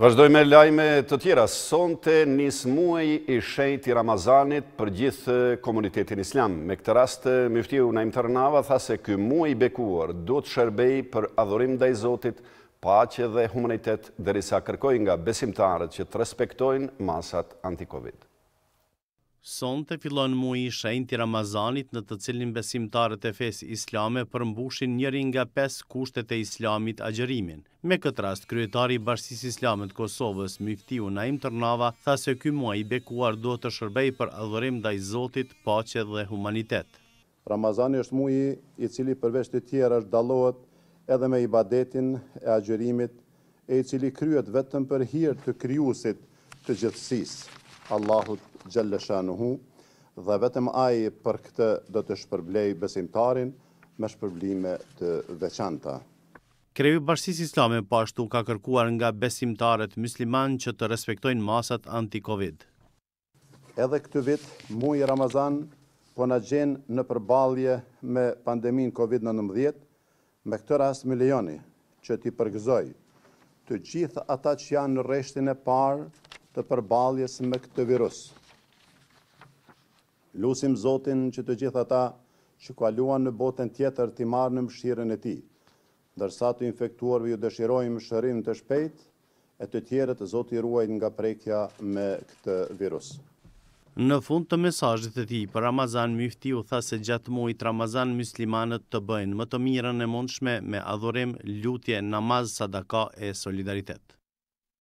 Vëzdoj me lajme të tjera, sonte të njësë muaj i shejti Ramazanit për gjithë komunitetin islam. Me këtë rast, Mifthiu Naim Tërnava tha se këj muaj i bekuar do të shërbej për adhurim dhe i Zotit, pace dhe humanitet dhe risa nga besimtarët që të respektojnë masat anti-Covid. Son të filon mu i shenti Ramazanit në të cilin besimtarët e fesë islame përmbushin njëri nga pes kushtet e islamit agjerimin. Me këtë rast, kryetari i bashkësis islamet Kosovës, Miftiu Naim Tërnava, tha se ky mua i bekuar do të shërbej për adhërim dhe i zotit, pache dhe humanitet. Ramazani është mu i cili përveç të tjera është dalohet edhe me i badetin e agjerimit e i cili kryet vetëm për hirë të kryusit të gjithësisë. Allahut Gjellesha në hu dhe vetëm aji për këtë do të shpërblej besimtarin me shpërblime të veçanta. Krevi bashkësis islami pashtu po ka kërkuar nga besimtarët musliman që të respektojnë masat anti-Covid. Edhe këtë vit, muj Ramazan, po në gjenë në përbalje me pandemin Covid-19, me këtë rast milioni që t'i përgëzoj të gjithë ata që janë në reshtin e parë të përbaljes me këtë virus. Lusim Zotin që të gjitha ta që kaluan në botën tjetër të i marë në mshirën e ti, dërsa të infektuarve ju dëshirojmë mshërim të shpejt, e të tjere të zoti ruajnë nga prekja me këtë virus. Në fund të mesajtë të ti për Ramazan Mifti u tha se gjatë mojt Ramazan Muslimanët të bëjnë më të mirën e mundshme me adhorem lutje namaz sadaka e solidaritetë.